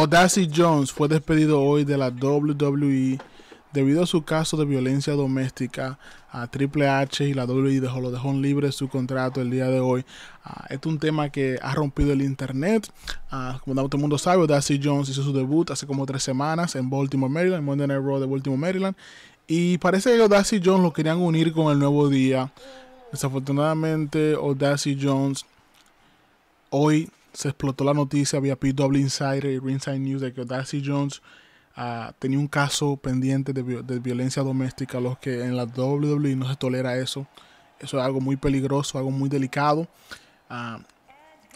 Odassi Jones fue despedido hoy de la WWE debido a su caso de violencia doméstica a Triple H y la WWE lo dejó libre su contrato el día de hoy. Ah, este es un tema que ha rompido el internet. Ah, como todo el mundo sabe, Odassi Jones hizo su debut hace como tres semanas en Baltimore, Maryland, en Monday Night Raw de Baltimore, Maryland. Y parece que Odassi Jones lo querían unir con el nuevo día. Desafortunadamente, Odassi Jones hoy se explotó la noticia, había PW Insider y Ringside News de que Darcy Jones ah, tenía un caso pendiente de, violencia doméstica, los que en la WWE no se tolera eso. Eso es algo muy peligroso, algo muy delicado. Ah,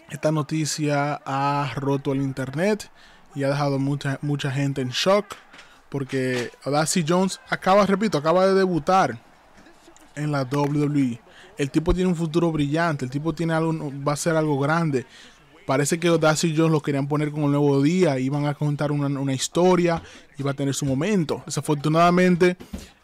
esta noticia ha roto el internet y ha dejado mucha, mucha gente en shock porque Darcy Jones acaba, repito, acaba de debutar en la WWE. El tipo tiene un futuro brillante, el tipo tiene algo, va a ser algo grande. Parece que Odassi Jones lo querían poner con el nuevo día, iban a contar una, una historia, iba a tener su momento. Desafortunadamente,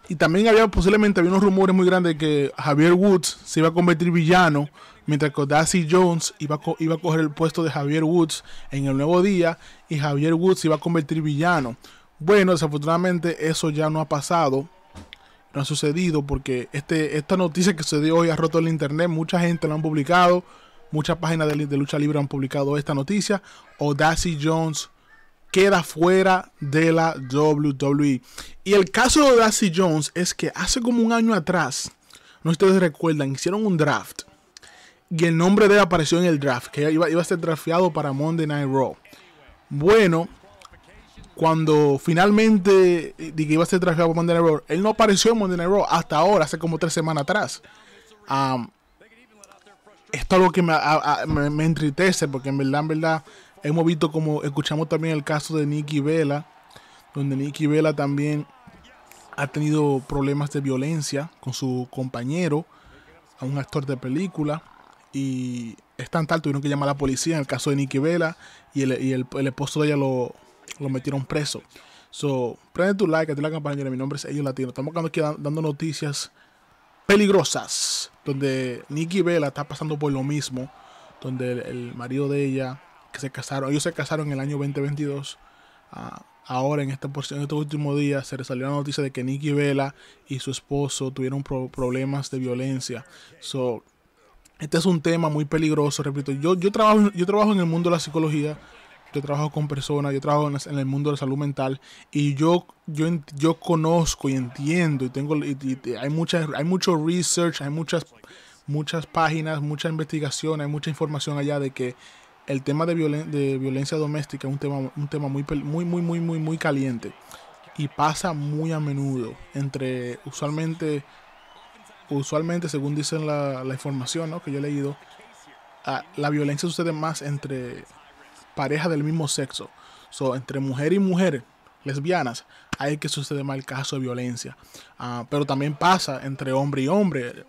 y también había posiblemente había unos rumores muy grandes de que Javier Woods se iba a convertir villano, mientras que Odacy Jones iba a, iba a coger el puesto de Javier Woods en el nuevo día y Javier Woods se iba a convertir villano. Bueno, desafortunadamente eso ya no ha pasado, no ha sucedido porque este, esta noticia que se dio hoy ha roto el internet, mucha gente lo han publicado. Muchas páginas de, lucha libre han publicado esta noticia. Odassi Jones queda fuera de la WWE. Y el caso de Odassi Jones es que hace como un año atrás, no ustedes recuerdan, hicieron un draft. Y el nombre de él apareció en el draft, que iba, a ser drafteado para Monday Night Raw. Bueno, cuando finalmente eh, que iba a ser drafteado para Monday Night Raw, él no apareció en Monday Night Raw hasta ahora, hace como tres semanas atrás esto es algo que me, entristece, porque en verdad, verdad, hemos visto como escuchamos también el caso de Nicky Vela, donde Nicky Vela también ha tenido problemas de violencia con su compañero, a un actor de película, y es tan tal, tuvieron que llamar a la policía en el caso de Nicky Vela, y el, esposo de ella lo, lo metieron preso. So, prende tu like, activa la campaña, mi nombre es Ellos Latino. Estamos dando noticias peligrosas, donde Nikki Vela está pasando por lo mismo, donde el, marido de ella, que se casaron, ellos se casaron en el año 2022, ah, ahora en, esta porción... en estos últimos días se le salió la noticia de que Nikki Vela y su esposo tuvieron problemas de violencia. So, este es un tema muy peligroso, repito, yo, yo, trabajo, yo trabajo en el mundo de la psicología, yo trabajo con personas, yo trabajo en el mundo de la salud mental y yo, yo, yo conozco y entiendo y tengo hay muchas, hay mucho research, hay muchas, muchas páginas, mucha investigación, hay mucha información allá de que el tema de, violencia doméstica es un tema, un tema muy, muy, muy, muy, muy, caliente y pasa muy a menudo entre usualmente, usualmente según dicen la, información que yo he leído, ah, la violencia sucede más entre pareja del mismo sexo. So, entre mujer y mujer lesbianas hay que suceder mal caso de violencia. Ah, pero también pasa entre hombre y hombre,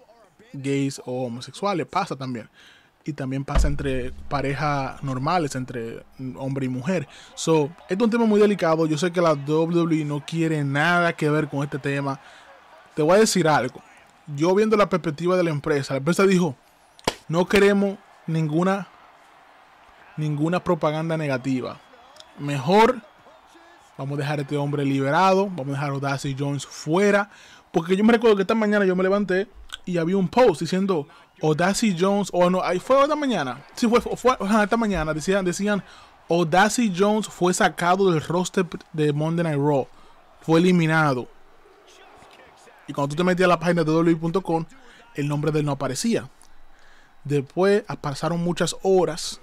gays o homosexuales, pasa también. Y también pasa entre parejas normales, entre hombre y mujer. So, es un tema muy delicado. Yo sé que la WWE no quiere nada que ver con este tema. Te voy a decir algo. Yo viendo la perspectiva de la empresa, la empresa dijo, no queremos ninguna ninguna propaganda negativa. Mejor vamos a dejar a este hombre liberado, vamos a dejar a Odyssey Jones fuera. Porque yo me recuerdo que esta mañana yo me levanté y había un post diciendo Odyssey Jones, o no, ahí fue esta mañana. Sí, fue, fue esta mañana. Decían, decían Jones fue sacado del roster de Monday Night Raw. Fue eliminado. Y cuando tú te metías a la página de WWE.com, el nombre de él no aparecía. Después pasaron muchas horas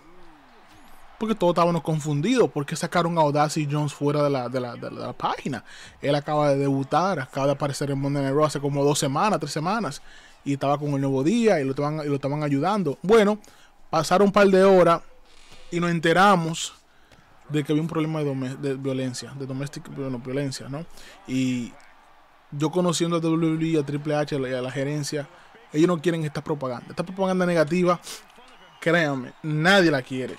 porque todos estábamos confundidos. ¿Por qué sacaron a Audacity Jones fuera de la, de, la, de, la, página? Él acaba de debutar, acaba de aparecer en Monday Night Raw hace como dos semanas, tres semanas, y estaba con el nuevo día y lo estaban, y lo estaban ayudando. Bueno, pasaron un par de horas y nos enteramos de que había un problema de, de violencia, de domestic, bueno, violencia, ¿no? Y yo conociendo a WWE, a Triple H, a la gerencia, ellos no quieren esta propaganda. Esta propaganda negativa, créanme, nadie la quiere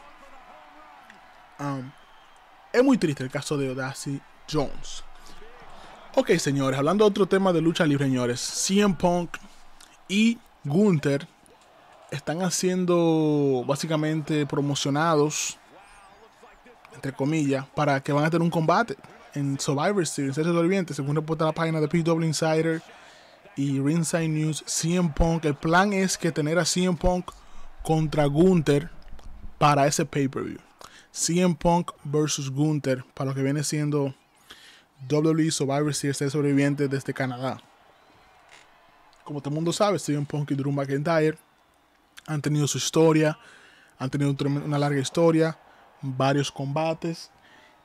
es muy triste el caso de Odassi Jones. Ok, señores, hablando de otro tema de lucha libre, señores. CM Punk y Gunther están haciendo básicamente promocionados, entre comillas, para que van a tener un combate en Survivor Series, en Oriente, según reporta la página de PW Insider y Ringside News, CM Punk. El plan es que tener a CM Punk contra Gunther para ese pay-per-view. CM Punk versus Gunther para lo que viene siendo WWE Survivor Series de sobrevivientes desde Canadá. Como todo el mundo sabe, CM Punk y Drew McIntyre han tenido su historia, han tenido una larga historia, varios combates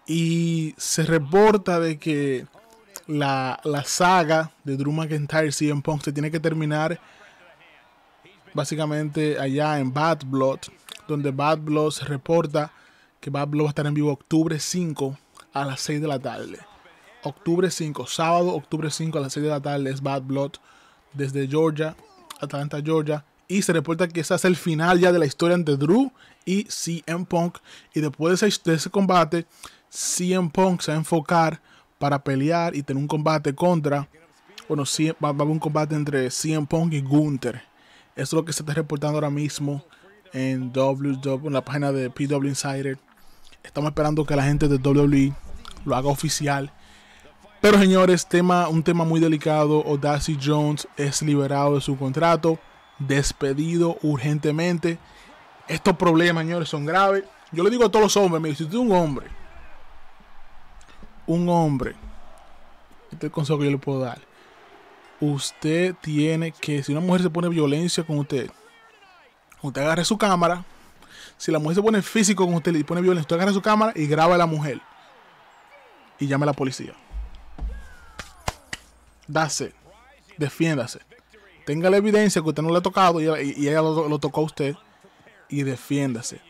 y se reporta de que la, la saga de Drew McIntyre y CM Punk se tiene que terminar básicamente allá en Bad Blood, donde Bad Blood se reporta que Bad Blood va a estar en vivo octubre 5 a las 6 de la tarde. Octubre 5, sábado, octubre 5 a las 6 de la tarde es Bad Blood desde Georgia, Atlanta, Georgia. Y se reporta que ese es el final ya de la historia entre Drew y CM Punk. Y después de ese, combate, CM Punk se va a enfocar para pelear y tener un combate contra. Bueno, va, a haber un combate entre CM Punk y Gunther. Eso es lo que se está reportando ahora mismo en, w, en la página de PW Insider. Estamos esperando que la gente de WWE lo haga oficial. Pero señores, tema, un tema muy delicado. Odyssey Jones es liberado de su contrato, despedido urgentemente. Estos problemas, señores, son graves. Yo le digo a todos los hombres, mire, si usted es un hombre, un hombre, este es el consejo que yo le puedo dar. Usted tiene que, si una mujer se pone violencia con usted, usted agarre su cámara, si la mujer se pone físico con usted y pone violencia usted agarra su cámara y graba a la mujer. Y llame a la policía. Dase. Defiéndase. Tenga la evidencia que usted no le ha tocado y, ella lo, tocó a usted. Y defiéndase.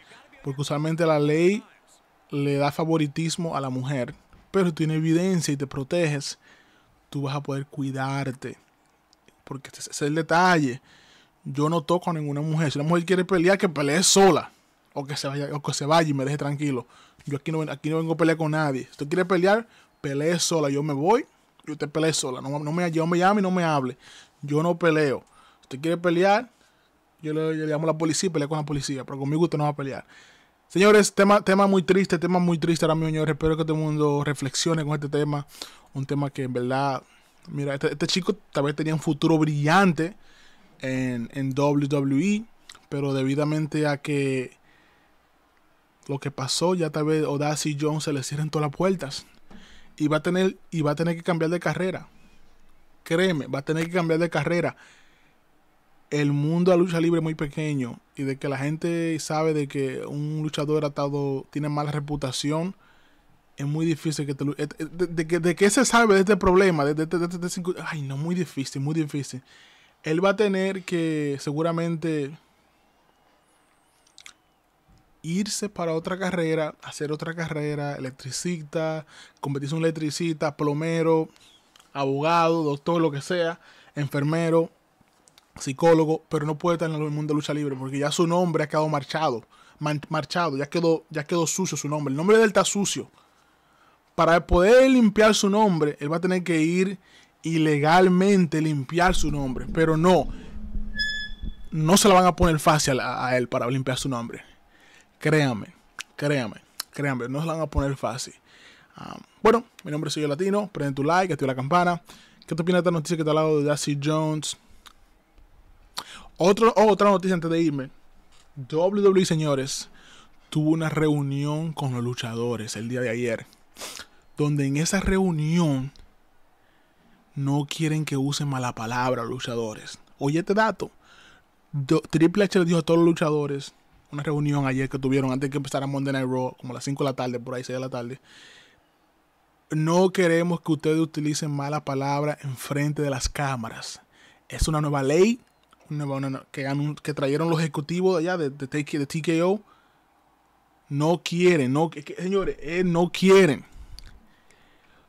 Porque usualmente la ley le da favoritismo a la mujer. Pero si tiene evidencia y te proteges, tú vas a poder cuidarte. Porque ese es el detalle. Yo no toco a ninguna mujer. Si la mujer quiere pelear, que pelee sola o que se vaya, o que se vaya y me deje tranquilo. Yo aquí no, aquí no vengo a pelear con nadie. Si usted quiere pelear, pelee sola. Yo me voy y usted pelee sola. No, me, yo me llame y no me hable. Yo no peleo. Si usted quiere pelear, yo le, llamo a la policía y pelea con la policía. Pero conmigo usted no va a pelear. Señores, tema, tema muy triste, tema muy triste ahora mismo, señores. Espero que todo el mundo reflexione con este tema. Un tema que en verdad, mira, este, este chico tal vez tenía un futuro brillante en, en WWE, pero debidamente a que lo que pasó, ya tal vez Odas y Jones se le cierren todas las puertas. Y va a tener, y va a tener que cambiar de carrera. Créeme, va a tener que cambiar de carrera. El mundo de la lucha libre es muy pequeño. Y de que la gente sabe de que un luchador atado tiene mala reputación. Es muy difícil que te de, eh, de, de, que se sabe de este problema. De, ay, no, muy difícil, muy difícil. Él va a tener que seguramente irse para otra carrera, hacer otra carrera, electricista, convertirse en electricista, plomero, abogado, doctor, lo que sea, enfermero, psicólogo, pero no puede estar en el mundo de lucha libre porque ya su nombre ha quedado marchado, marchado, ya quedó, ya quedó sucio su nombre, el nombre de él está sucio. Para poder limpiar su nombre, él va a tener que ir ilegalmente limpiar su nombre, pero no, no se la van a poner fácil a él para limpiar su nombre. Créame, créame, créame, no se la van a poner fácil. bueno, mi nombre es Yo Latino, prende tu like, activa la campana. ¿Qué te opinas de esta noticia que te ha hablado de Dassey Jones? Otro, otra noticia antes de irme. WWE, señores, tuvo una reunión con los luchadores el día de ayer. Donde en esa reunión no quieren que usen mala palabra luchadores. Oye este dato. Triple H le dijo a todos los luchadores una reunión ayer que tuvieron antes de que empezara Monday Night Raw, como a las 5 de la tarde, por ahí 6 de la tarde. No queremos que ustedes utilicen mala palabra Enfrente de las cámaras. Es una nueva ley que, trajeron los ejecutivos allá de, de TKO. No quieren, señores, eh, no quieren.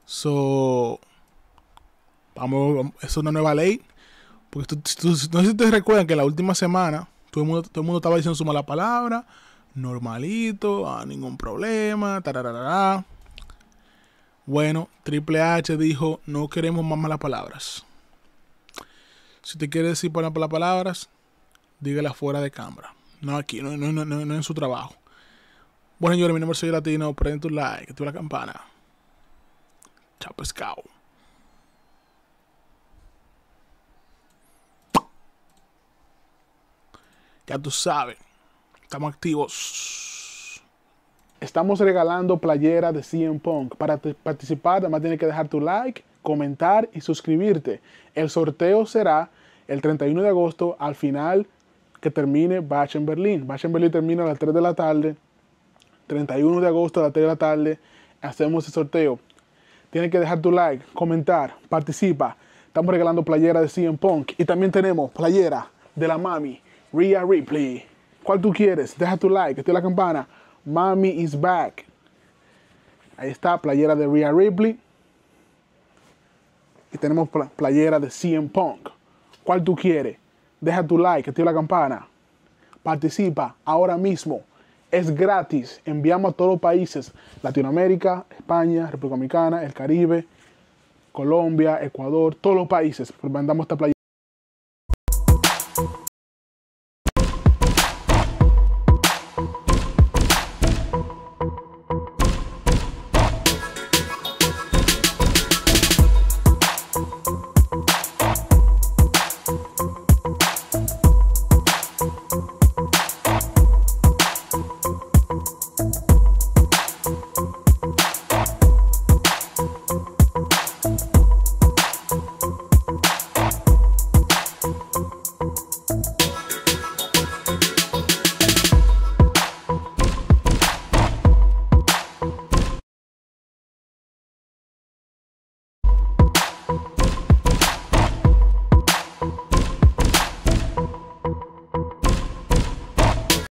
So, vamos, es una nueva ley. Porque no sé si ustedes recuerdan que la última semana todo el mundo, estaba diciendo su mala palabra, normalito, ah, ningún problema, Bueno, Triple H dijo, no queremos más malas palabras. Si te quiere decir malas palabras, dígala fuera de cámara. No aquí, no, no, en su trabajo. Bueno, señores, mi nombre es Latino. Prende tu like, activa la campana. Chao, pescado. Ya tú sabes, estamos activos. Estamos regalando playera de CM Punk. Para participar, además tienes que dejar tu like, comentar y suscribirte. El sorteo será el 31 de agosto al final que termine Bach en Berlín. Bach en Berlín termina a las 3 de la tarde. 31 de agosto a las 3 de la tarde hacemos el sorteo. Tienes que dejar tu like, comentar, participa. Estamos regalando playera de CM Punk y también tenemos playera de la mami Rhea Ripley. ¿Cuál tú quieres? Deja tu like, activa la campana. Mami is back. Ahí está, playera de Rhea Ripley. Y tenemos playera de CM Punk. ¿Cuál tú quieres? Deja tu like, activa la campana. Participa ahora mismo. Es gratis. Enviamos a todos los países. Latinoamérica, España, República Dominicana, el Caribe, Colombia, Ecuador, todos los países. Mandamos esta playera.